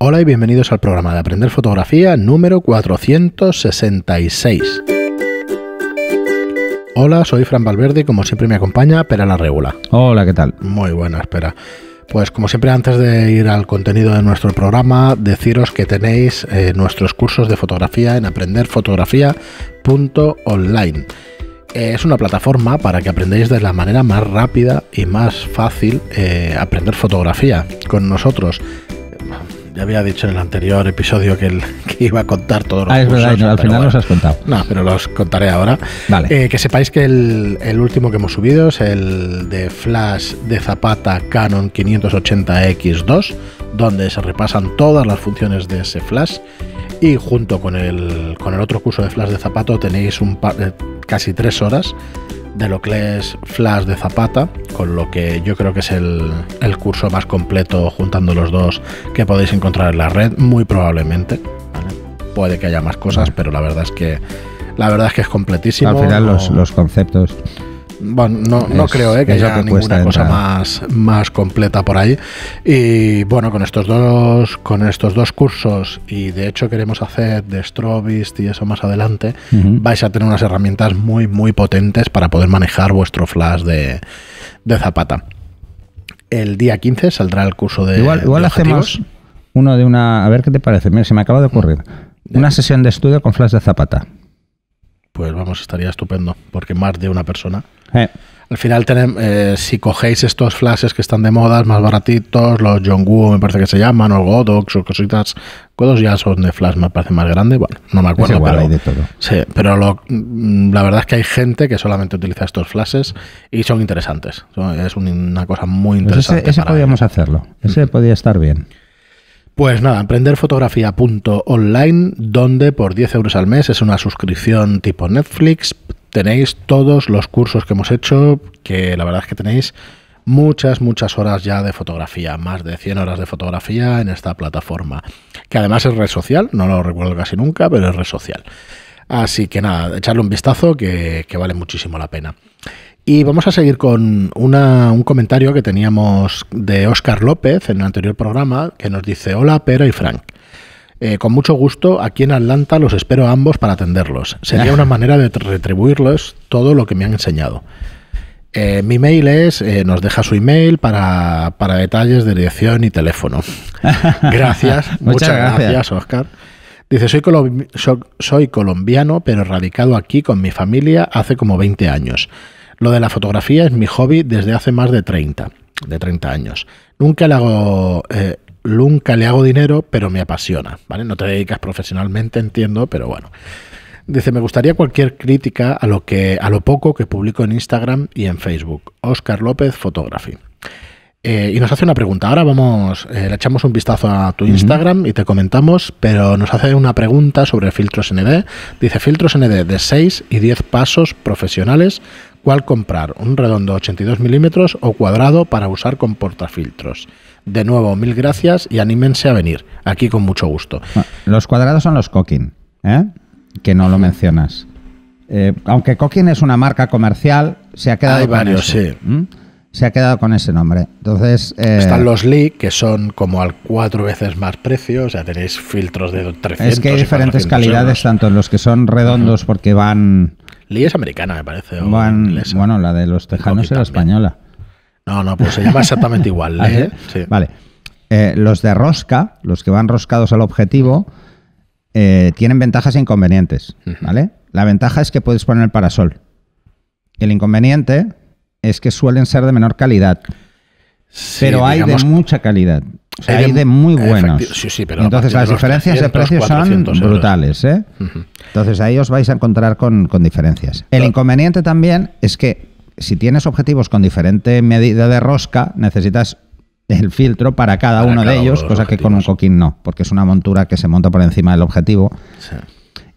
Hola y bienvenidos al programa de Aprender Fotografía número 466. Hola, soy Fran Valverde y como siempre me acompaña Pera la Regula. Hola, ¿qué tal? Muy buena, espera. Pues como siempre antes de ir al contenido de nuestro programa, deciros que tenéis eh, nuestros cursos de fotografía en aprenderfotografía.online. Eh, es una plataforma para que aprendáis de la manera más rápida y más fácil eh, aprender fotografía con nosotros ya había dicho en el anterior episodio que, iba a contar todos los ah, es no, al final los has contado. No, pero los contaré ahora. Eh, que sepáis que el, último que hemos subido es el de Flash de Zapata Canon 580X2, donde se repasan todas las funciones de ese Flash. Y junto con el, con el otro curso de Flash de Zapato tenéis casi tres horas de lo que es Flash de Zapata, con lo que yo creo que es el, curso más completo juntando los dos que podéis encontrar en la red, muy probablemente. Puede que haya más cosas, pero la verdad es que la verdad es que es completísimo. Al final los, los conceptos bueno, no, no creo eh, que haya ninguna cosa más, más completa por ahí. Y bueno, con estos dos, con estos dos cursos, y de hecho queremos hacer de Strobist y eso más adelante, vais a tener unas herramientas muy, muy potentes para poder manejar vuestro flash de, zapata. El día 15 saldrá el curso de. Igual, igual hacemos uno de una. A ver qué te parece. Mira, se me acaba de ocurrir. Una sesión de estudio con flash de zapata pues vamos, estaría estupendo, porque más de una persona. Al final, tenemos, eh, si cogéis estos flashes que están de moda, más baratitos, los Jongwoo me parece que se llaman, o Godox, o cositas, Godox ya son de flash, me parece más grande, bueno, no me acuerdo. pero, de todo. Sí, pero mm, la verdad es que hay gente que solamente utiliza estos flashes y son interesantes. Es una cosa muy pues interesante. ese, podríamos hacerlo, mm. ese podía estar bien. Pues nada, emprenderfotografía.online, donde por 10 euros al mes es una suscripción tipo Netflix. Tenéis todos los cursos que hemos hecho, que la verdad es que tenéis muchas, muchas horas ya de fotografía, más de 100 horas de fotografía en esta plataforma, que además es red social, no lo recuerdo casi nunca, pero es red social. Así que nada, echarle un vistazo que, que vale muchísimo la pena. Y vamos a seguir con un comentario que teníamos de Óscar López en el anterior programa, que nos dice, hola Pera y Frank. Eh, con mucho gusto, aquí en Atlanta los espero a ambos para atenderlos. Sería una manera de retribuirles todo lo que me han enseñado. Eh, mi mail es, eh, nos deja su email para, detalles de dirección y teléfono. Gracias, muchas, gracias, Óscar. Dice, soy, soy colombiano, pero radicado aquí con mi familia hace como 20 años. Lo de la fotografía es mi hobby desde hace más de 30, de 30 años. Nunca le hago... Eh, nunca le hago dinero, pero me apasiona, ¿vale? No te dedicas profesionalmente, entiendo, pero bueno. Dice, me gustaría cualquier crítica a lo, que, a lo poco que publico en Instagram y en Facebook. Oscar López Photography. Eh, y nos hace una pregunta. Ahora vamos, eh, le echamos un vistazo a tu Instagram y te comentamos, pero nos hace una pregunta sobre filtros ND. Dice, filtros ND de 6 y 10 pasos profesionales cuál comprar, un redondo 82 milímetros o cuadrado para usar con portafiltros. De nuevo, mil gracias y anímense a venir, aquí con mucho gusto. Ah, los cuadrados son los Coquin, ¿eh? que no lo mencionas. Eh, aunque Coquin es una marca comercial, se ha quedado con varios, Se ha quedado con ese nombre. Entonces eh, están los Lee que son como al cuatro veces más precio, o sea tenéis filtros de 300. Es que hay diferentes calidades, tanto en los que son redondos porque van Lee es americana, me parece. Bueno, la de los tejanos la española. No, no, pues se llama exactamente igual. ¿Ah, vale. Eh, los de rosca, los que van roscados al objetivo, eh, tienen ventajas e inconvenientes. ¿vale? La ventaja es que puedes poner el parasol. El inconveniente es que suelen ser de menor calidad. pero hay de mucha calidad hay, de, muy buenos. Entonces las diferencias de precios son brutales. ¿eh? Entonces ahí os vais a encontrar con, con diferencias. El inconveniente también es que si tienes objetivos con diferente medida de rosca, necesitas el filtro para cada uno de ellos, cosa que con un coquín no, porque es una montura que se monta por encima del objetivo.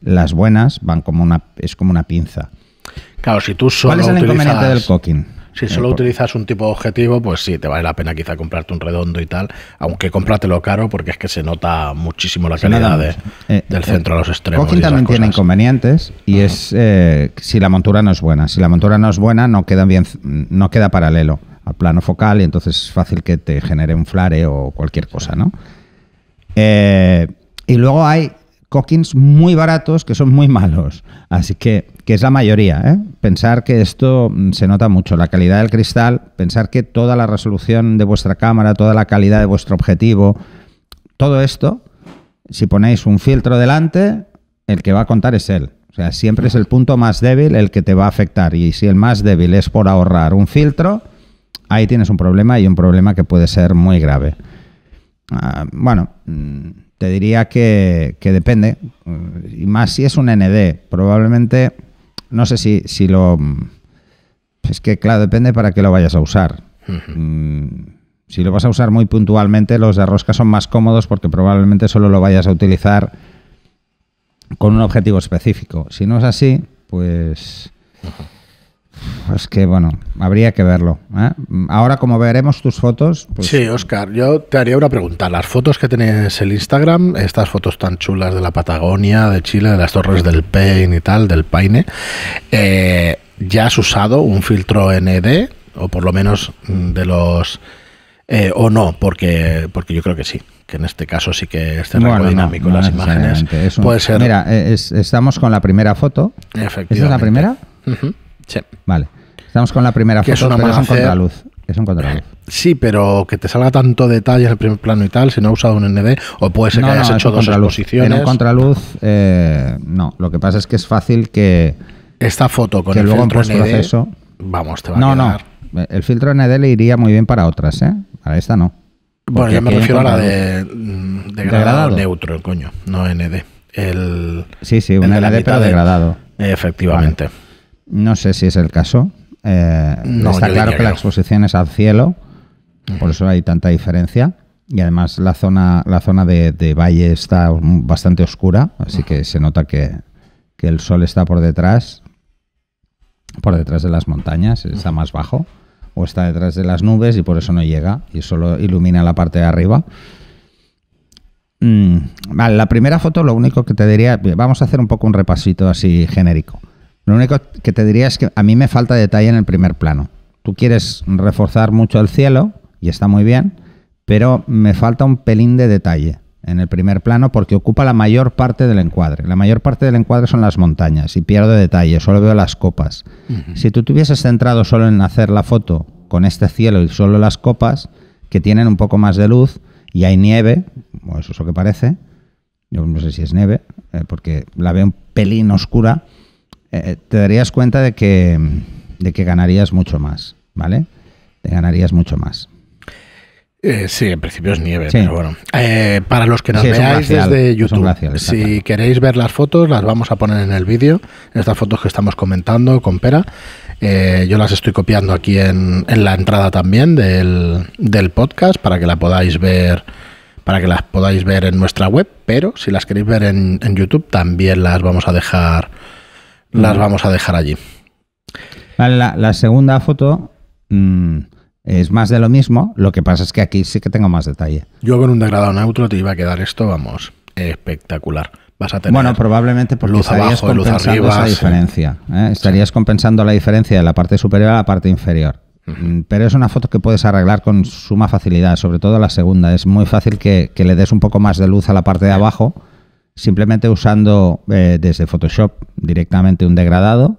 Las buenas van como una, es como una pinza. Claro, si tú solo ¿Cuál es el inconveniente del coquín? Si solo utilizas un tipo de objetivo, pues sí, te vale la pena quizá comprarte un redondo y tal, aunque cómpratelo caro porque es que se nota muchísimo la calidad eh, del eh, centro a los extremos. Coquín también tiene inconvenientes y es eh, si la montura no es buena. Si la montura no es buena, no queda, bien, no queda paralelo al plano focal y entonces es fácil que te genere un flare o cualquier cosa, ¿no? y luego hay cockings muy baratos que son muy malos. Así que es la mayoría. ¿eh? Pensar que esto mm, se nota mucho, la calidad del cristal, pensar que toda la resolución de vuestra cámara, toda la calidad de vuestro objetivo, todo esto, si ponéis un filtro delante, el que va a contar es él. O sea, siempre es el punto más débil el que te va a afectar. Y si el más débil es por ahorrar un filtro, ahí tienes un problema y un problema que puede ser muy grave. Ah, bueno, mm, te diría que, que depende. Y más si es un ND. Probablemente no sé si, si lo... Es que, claro, depende para qué lo vayas a usar. Mm, si lo vas a usar muy puntualmente, los de rosca son más cómodos porque probablemente solo lo vayas a utilizar con un objetivo específico. Si no es así, pues es que bueno, habría que verlo. ¿eh? Ahora como veremos tus fotos... Pues sí, Oscar, yo te haría una pregunta. Las fotos que tienes en Instagram, estas fotos tan chulas de la Patagonia, de Chile, de las torres del Paine y tal, del Paine, eh, ¿ya has usado un filtro ND? O por lo menos mm, de los... Eh, o no, porque, porque yo creo que sí, que en este caso sí que este bueno, dinámico, las imágenes. puede ser. Mira, estamos con la primera foto. ¿Esa es la primera? Vale. Estamos con la primera foto, es una es un contraluz. Es contraluz. Sí, pero que te salga tanto detalle en el primer plano y tal, si no has usado un ND, o puede ser que hayas hecho dos exposiciones. En un contraluz, eh, no. Lo que pasa es que es fácil que. Esta foto con el luego filtro proceso, ND, vamos, te va a quedar. No, El filtro ND le iría muy bien para otras, ¿eh? Para esta no. bueno, yo me refiero a la de mm, degradado, neutro, neutro, coño, no ND. El, sí, sí, un ND, pero degradado. Efectivamente. No sé si es el caso. Eh, está claro que, la exposición es al cielo, mm. por eso hay tanta diferencia. Y además la zona, la zona de, valle está bastante oscura, así que se nota que, el sol está por detrás, por detrás de las montañas, está más bajo, o está detrás de las nubes y por eso no llega, y solo ilumina la parte de arriba. Mm, vale, la primera foto lo único que te diría, vamos a hacer un poco un repasito así genérico. Lo único que te diría es que a mí me falta detalle en el primer plano. Tú quieres reforzar mucho el cielo, y está muy bien, pero me falta un pelín de detalle en el primer plano porque ocupa la mayor parte del encuadre. La mayor parte del encuadre son las montañas y pierdo detalle, solo veo las copas. Si tú te hubieses centrado solo en hacer la foto con este cielo y solo las copas, que tienen un poco más de luz y hay nieve, o eso es lo que parece, yo no sé si es nieve, eh, porque la veo un pelín oscura, eh, eh, te darías cuenta de que, de que ganarías mucho más, ¿vale? Te ganarías mucho más. Eh, sí, en principio es nieve, pero bueno. para los que nos veáis desde YouTube, si queréis ver las fotos, las vamos a poner en el vídeo, estas fotos que estamos comentando con Pera. yo las estoy copiando aquí en, la entrada también del, podcast para que la podáis ver para que las podáis ver en nuestra web, pero si las queréis ver en, en YouTube también las vamos a dejar las vamos a dejar allí. la, segunda foto mm, es más de lo mismo, lo que pasa es que aquí sí que tengo más detalle. Yo con un degradado neutro te iba a quedar esto, vamos, espectacular. Vas a tener bueno, probablemente por luz abajo, luz arriba, diferencia. ¿eh? Estarías compensando la diferencia de la parte superior a la parte inferior. Mm, pero es una foto que puedes arreglar con suma facilidad, sobre todo la segunda. Es muy fácil que le des un poco más de luz a la parte de abajo simplemente usando eh, desde Photoshop directamente un degradado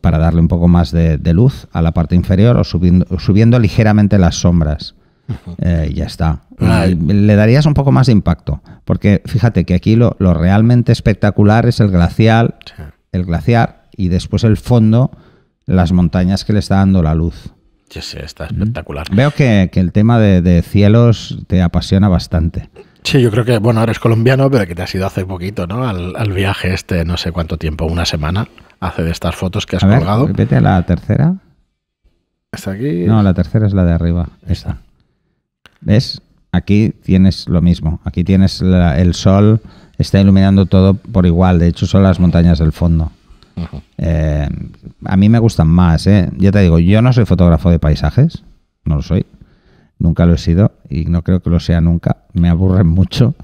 para darle un poco más de, luz a la parte inferior o subiendo, ligeramente las sombras. Eh, ya está. Le darías un poco más de impacto, porque fíjate que aquí lo, realmente espectacular es el glacial, el glaciar y después el fondo, las montañas que le está dando la luz. Ya sé, está espectacular. Veo que, el tema de, cielos te apasiona bastante. Sí, yo creo que, bueno, eres colombiano, pero que te has ido hace poquito, ¿no? Al, viaje este, no sé cuánto tiempo, una semana, hace de estas fotos que has colgado. Vete a la tercera. ¿Está aquí? No, la tercera es la de arriba. Esta. ¿Ves? Aquí tienes lo mismo. Aquí tienes el sol, está iluminando todo por igual. De hecho, son las montañas del fondo. Eh, a mí me gustan más, ¿eh? Ya te digo, yo no soy fotógrafo de paisajes, no lo soy nunca lo he sido y no creo que lo sea nunca, me aburren mucho.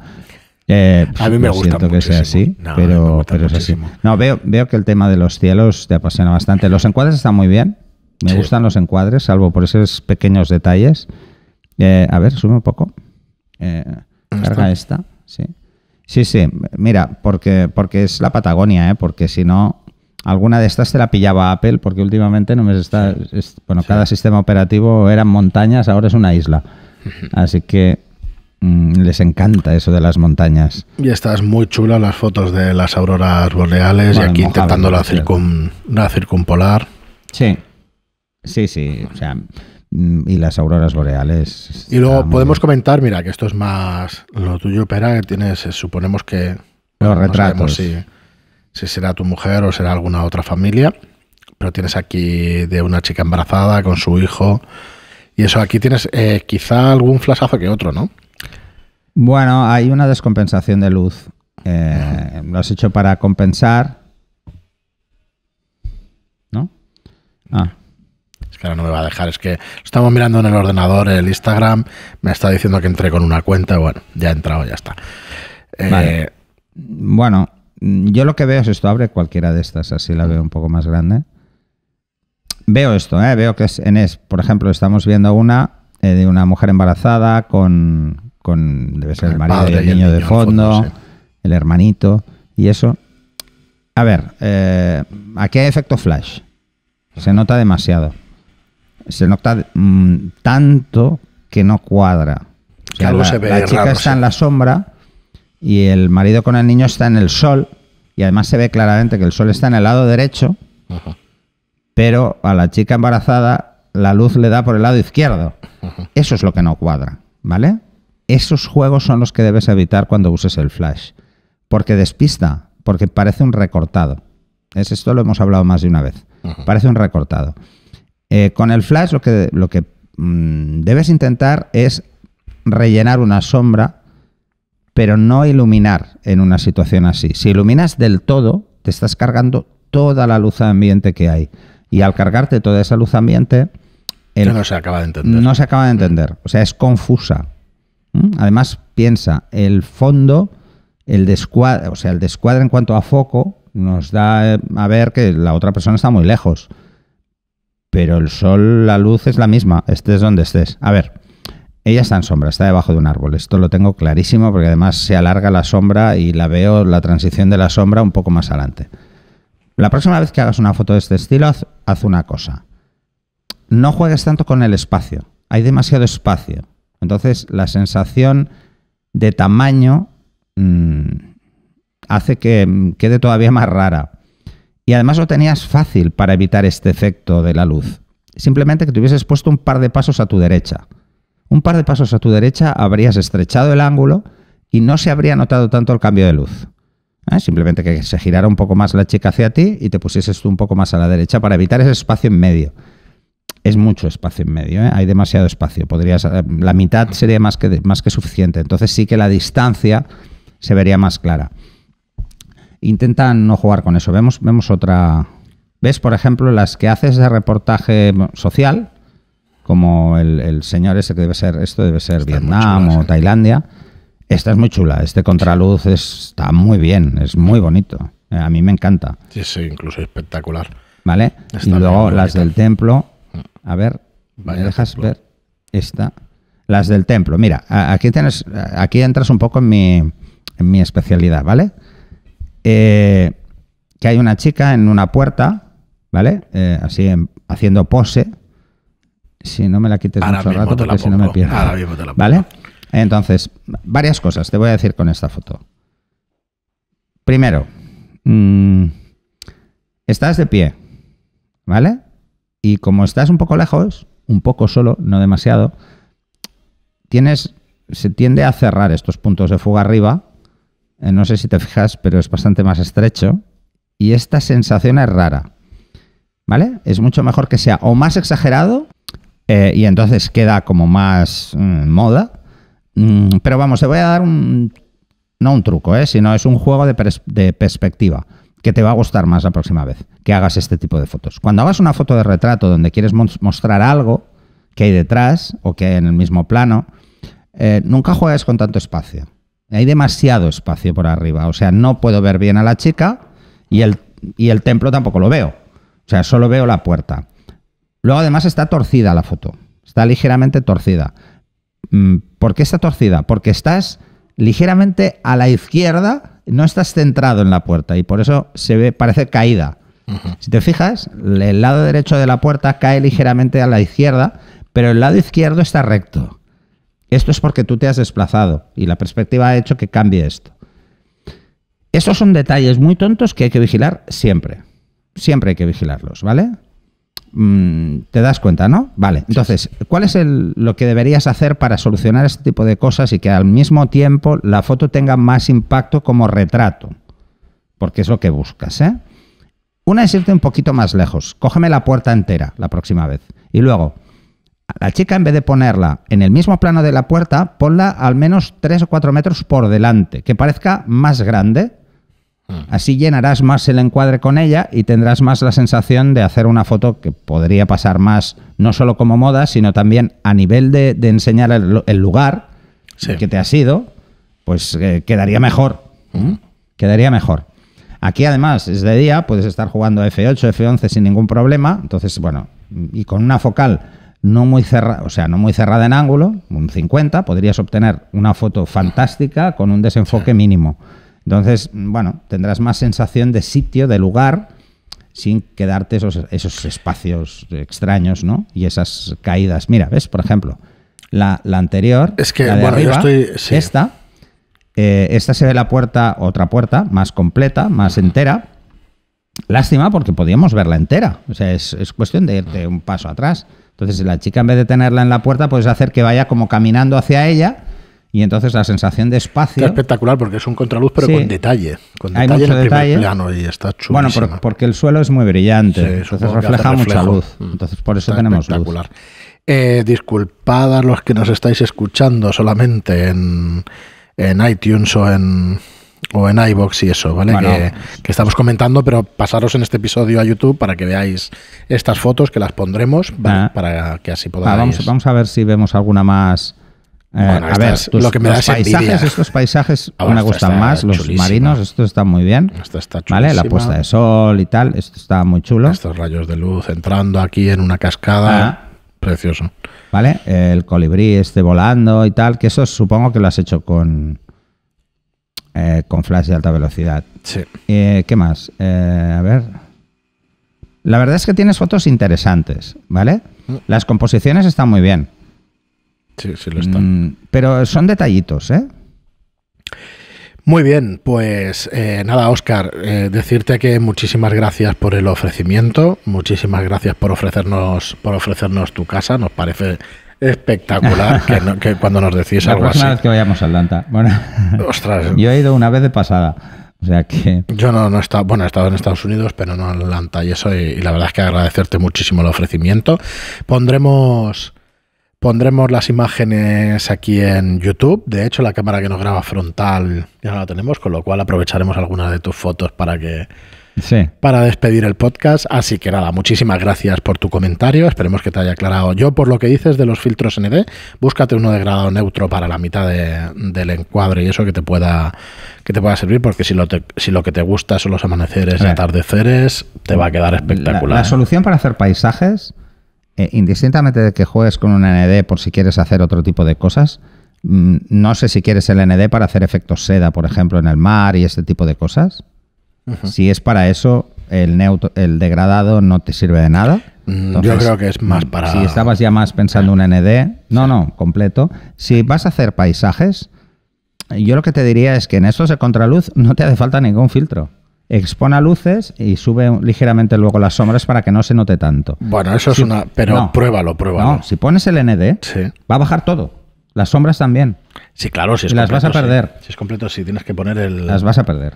Eh, a mí me gusta siento que sea así, pero, pero es así. No, veo, veo que el tema de los cielos te apasiona bastante. Los encuadres están muy bien, me gustan los encuadres, salvo por esos pequeños detalles. Eh, a ver, sube un poco. Eh, carga esta, sí. Sí, sí, mira, porque, porque es la Patagonia, ¿eh? porque si no, alguna de estas se la pillaba Apple, porque últimamente no me está. bueno, cada sistema operativo eran montañas, ahora es una isla. Así que mm, les encanta eso de las montañas. Y estás muy chulas las fotos de las auroras boreales y aquí intentando la, circun, circumpolar. Sí, sí, sí. O sea, mm, y las auroras boreales. Y luego podemos comentar, mira, que esto es más lo tuyo, pero que tienes, eh, suponemos que... Los retratos. sí si será tu mujer o será alguna otra familia, pero tienes aquí de una chica embarazada con su hijo. Y eso aquí tienes eh, quizá algún flashazo que otro, ¿no? Bueno, hay una descompensación de luz. Eh, lo has hecho para compensar. ¿No? Ah. Es que ahora no me va a dejar. Es que estamos mirando en el ordenador el Instagram. Me está diciendo que entré con una cuenta. Bueno, ya he entrado, ya está. vale. Eh, bueno, Mm, yo lo que veo es esto, abre cualquiera de estas, así la veo un poco más grande. Veo esto, ¿eh? veo que es en es, por ejemplo, estamos viendo una eh, de una mujer embarazada con, con debe ser el, marido del niño, niño, de fondo, el hermanito y eso. A ver, eh, aquí hay efecto flash. Se nota demasiado. Se nota mm, tanto que no cuadra. la, chica está en la sombra y el marido con el niño está en el sol y además se ve claramente que el sol está en el lado derecho, pero a la chica embarazada la luz le da por el lado izquierdo. Eso es lo que no cuadra, ¿vale? Esos juegos son los que debes evitar cuando uses el flash, porque despista, porque parece un recortado. Es esto lo hemos hablado más de una vez. Parece un recortado. Eh, con el flash lo que, lo que mm, debes intentar es rellenar una sombra pero no iluminar en una situación así. Si iluminas del todo, te estás cargando toda la luz ambiente que hay. Y al cargarte toda esa luz ambiente... no se acaba de entender. No se acaba de entender. O sea, es confusa. ¿Mm? Además, piensa, el fondo, el descuadre, o sea, el descuadre en cuanto a foco, nos da eh, a ver que la otra persona está muy lejos. Pero el sol, la luz es la misma, estés donde estés. A ver, ella está en sombra, está debajo de un árbol. Esto lo tengo clarísimo porque además se alarga la sombra y la veo la transición de la sombra un poco más adelante. La próxima vez que hagas una foto de este estilo, haz, una cosa. No juegues tanto con el espacio. Hay demasiado espacio. Entonces la sensación de tamaño mm, hace que quede todavía más rara. Y además lo tenías fácil para evitar este efecto de la luz. Simplemente que te hubieses puesto un par de pasos a tu derecha. Un par de pasos a tu derecha habrías estrechado el ángulo y no se habría notado tanto el cambio de luz. ¿Eh? Simplemente que se girara un poco más la chica hacia ti y te pusieses tú un poco más a la derecha para evitar ese espacio en medio. Es mucho espacio en medio, ¿eh? hay demasiado espacio. Podrías, eh, la mitad sería más que, más que suficiente. Entonces sí que la distancia se vería más clara. Intentan no jugar con eso. Vemos, vemos otra. ¿Ves, por ejemplo, las que haces de reportaje social, como el, señor ese que debe ser, esto debe ser Vietnam o Tailandia. Esta es muy chula, este contraluz está muy bien, es muy bonito. Eh, a mí me encanta. Sí, sí, incluso espectacular. ¿Vale? y luego las del templo. Mm. A ver, ¿me dejas ver? Esta. Las del templo. Mira, aquí tienes, aquí entras un poco en mi, especialidad, ¿vale? Eh, que hay una chica en una puerta, ¿vale? Eh, así haciendo pose si no me la quites mucho rato, porque si no me ¿Vale? Entonces, varias cosas te voy a decir con esta foto. Primero, mm, estás de pie, ¿vale? Y como estás un poco lejos, un poco solo, no demasiado, tienes, se tiende a cerrar estos puntos de fuga arriba. Eh, no sé si te fijas, pero es bastante más estrecho. Y esta sensación es rara. ¿Vale? Es mucho mejor que sea o más exagerado eh, y entonces queda como más mm, moda. Mm, pero vamos, te voy a dar un... No un truco, ¿eh? sino es un juego de, perspectiva que te va a gustar más la próxima vez que hagas este tipo de fotos. Cuando hagas una foto de retrato donde quieres mostrar algo que hay detrás o que hay en el mismo plano, eh, nunca juegas con tanto espacio. Hay demasiado espacio por arriba. O sea, no puedo ver bien a la chica y y el templo tampoco lo veo. O sea, solo veo la puerta. Luego además está torcida la foto, está ligeramente torcida. Mm, ¿Por qué está torcida? Porque estás ligeramente a la izquierda, no estás centrado en la puerta y por eso se ve, parece caída. Si te fijas, el lado derecho de la puerta cae ligeramente a la izquierda, pero el lado izquierdo está recto. Esto es porque tú te has desplazado y la perspectiva ha hecho que cambie esto. Esos son detalles muy tontos que hay que vigilar siempre. Siempre hay que vigilarlos, ¿vale? Mm, te das cuenta, ¿no? Vale. Entonces, ¿cuál es lo que deberías hacer para solucionar este tipo de cosas y que al mismo tiempo la foto tenga más impacto como retrato? Porque es lo que buscas, ¿eh? Una es irte un poquito más lejos. Cógeme la puerta entera la próxima vez. Y luego, la chica en vez de ponerla en el mismo plano de la puerta, ponla al menos 3 o 4 metros por delante, que parezca más grande Mm. Así llenarás más el encuadre con ella y tendrás más la sensación de hacer una foto que podría pasar más, no solo como moda, sino también a nivel de, enseñar el, lugar que te ha sido, pues eh, quedaría mejor. Mm. Quedaría mejor. Aquí además es de día, puedes estar jugando F8, F11 sin ningún problema. Entonces, bueno, y con una focal no muy cerrada, o sea, no muy cerrada en ángulo, un 50, podrías obtener una foto fantástica con un desenfoque mínimo. Entonces, bueno, tendrás más sensación de sitio, de lugar, sin quedarte esos, esos espacios extraños, ¿no? Y esas caídas. Mira, ¿ves? Por ejemplo, la, anterior, es que, la de arriba, estoy, esta, eh, esta se ve la puerta, otra puerta, más completa, más entera. Lástima porque podíamos verla entera. O sea, es, es, cuestión de irte un paso atrás. Entonces, la chica en vez de tenerla en la puerta, puedes hacer que vaya como caminando hacia ella y entonces la sensación de espacio. Está espectacular porque es un contraluz, pero con detalle. Con detalle mucho detalle. plano y está chulo. Bueno, porque el suelo es muy brillante, sí, entonces refleja mucha luz. Mm. Entonces por eso tenemos espectacular. luz. Eh, disculpad a los que nos estáis escuchando solamente en, iTunes o en, o en iBox y eso, ¿vale? que, estamos comentando, pero pasaros en este episodio a YouTube para que veáis estas fotos que las pondremos, ah. para que así ah, podáis. vamos, a ver si vemos alguna más eh, a ver, que los paisajes, estos paisajes me gustan más, los marinos, esto está muy bien. está ¿Vale? La puesta de sol y tal, esto está muy chulo. Estos rayos de luz entrando aquí en una cascada, ah. precioso. ¿Vale? El colibrí este volando y tal, que eso supongo que lo has hecho con, eh, con flash de alta velocidad. Sí. Eh, ¿Qué más? a ver. La verdad es que tienes fotos interesantes, ¿vale? Mm. Las composiciones están muy bien. Sí, sí lo están. Mm, pero son detallitos, ¿eh? Muy bien, pues eh, nada, Oscar, eh, decirte que muchísimas gracias por el ofrecimiento, muchísimas gracias por ofrecernos, por ofrecernos tu casa, nos parece espectacular que, cuando nos decís algo así. Vez que vayamos a Atlanta. Ostras. Yo he ido una vez de pasada. O sea que... Yo no, no he estado, bueno, he estado en Estados Unidos, pero no en Atlanta y eso, y la verdad es que agradecerte muchísimo el ofrecimiento. Pondremos Pondremos las imágenes aquí en YouTube. De hecho, la cámara que nos graba frontal ya la tenemos, con lo cual aprovecharemos algunas de tus fotos para que para despedir el podcast. Así que nada, muchísimas gracias por tu comentario. Esperemos que te haya aclarado. Yo, por lo que dices de los filtros ND, búscate uno de grado neutro para la mitad del encuadre y eso que te pueda que te pueda servir, porque si lo, si lo que te gusta son los amaneceres y atardeceres, te va a quedar espectacular. la solución para hacer paisajes eh, indistintamente de que juegues con un ND por si quieres hacer otro tipo de cosas, mm, no sé si quieres el ND para hacer efectos seda, por ejemplo, en el mar y este tipo de cosas. Si es para eso, el, neutro, el degradado no te sirve de nada. Mm, yo creo que es más mm, para... Si estabas ya más pensando un ND, no, no, completo. Si vas a hacer paisajes, yo lo que te diría es que en esos de contraluz no te hace falta ningún filtro. Expona luces y sube ligeramente luego las sombras para que no se note tanto. Bueno, eso es una... Pero pruébalo, pruébalo. No, si pones el ND, va a bajar todo. Las sombras también. Sí, claro, si es las vas a perder. Si es completo, si tienes que poner el... Las vas a perder.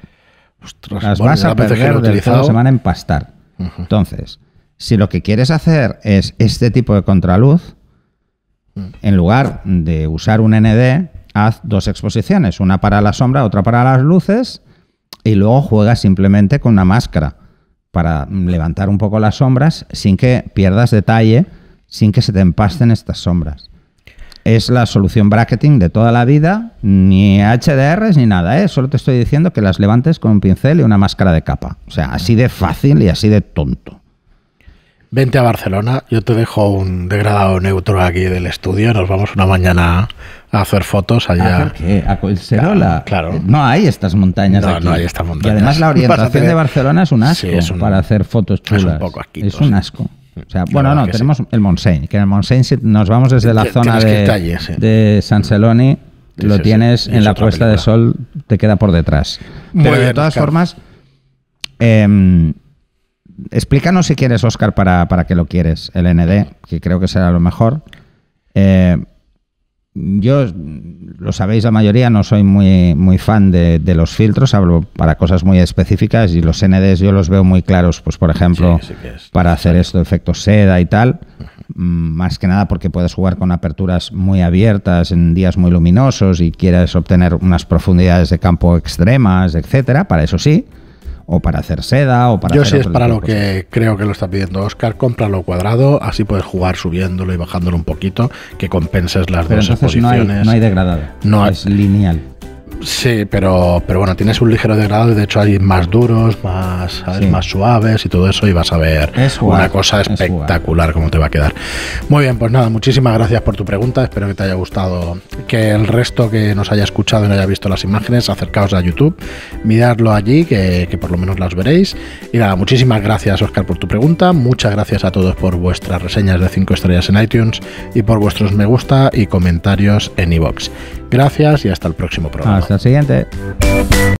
las vas a perder se van a empastar. Entonces, si lo que quieres hacer es este tipo de contraluz, mm. en lugar de usar un ND, haz dos exposiciones, una para la sombra, otra para las luces, y luego juegas simplemente con una máscara para levantar un poco las sombras sin que pierdas detalle, sin que se te empasten estas sombras. Es la solución bracketing de toda la vida, ni HDRs ni nada, ¿eh? solo te estoy diciendo que las levantes con un pincel y una máscara de capa. O sea, así de fácil y así de tonto. Vente a Barcelona, yo te dejo un degradado neutro aquí del estudio, nos vamos una mañana a hacer fotos allá. ¿A qué? ¿A ah, Claro, eh, No hay estas montañas no, aquí. No, hay estas montañas. Y además la orientación de Barcelona es un asco para hacer fotos chulas. Es un poco Es un asco. bueno, no, tenemos el Montseny, que en el Montseny nos vamos desde la zona de, San Celoni, lo tienes en la puesta de sol, te queda por detrás. Pero de todas formas, eh, explícanos si quieres, Oscar, para, para qué lo quieres, el ND, que creo que será lo mejor. Eh, yo, lo sabéis la mayoría, no soy muy, muy fan de, los filtros, hablo para cosas muy específicas y los NDs yo los veo muy claros, pues por ejemplo, para hacer esto, efecto seda y tal, mm, más que nada porque puedes jugar con aperturas muy abiertas en días muy luminosos y quieres obtener unas profundidades de campo extremas, etcétera, para eso sí o para hacer seda o para Yo si es para lo que creo que lo está pidiendo Oscar, cómpralo cuadrado, así puedes jugar subiéndolo y bajándolo un poquito, que compenses las dos posiciones. No hay, no hay degradado, no es lineal. Sí, pero, pero bueno, tienes un ligero degradado y de hecho hay más duros, más, más suaves y todo eso y vas a ver una cosa espectacular como cómo te va a quedar. Muy bien, pues nada, muchísimas gracias por tu pregunta, espero que te haya gustado, que el resto que nos haya escuchado y no haya visto las imágenes, acercaos a YouTube, miradlo allí, que, por lo menos las veréis. Y nada, muchísimas gracias Oscar por tu pregunta, muchas gracias a todos por vuestras reseñas de 5 estrellas en iTunes y por vuestros me gusta y comentarios en Ivox. Gracias y hasta el próximo programa. Hasta el siguiente.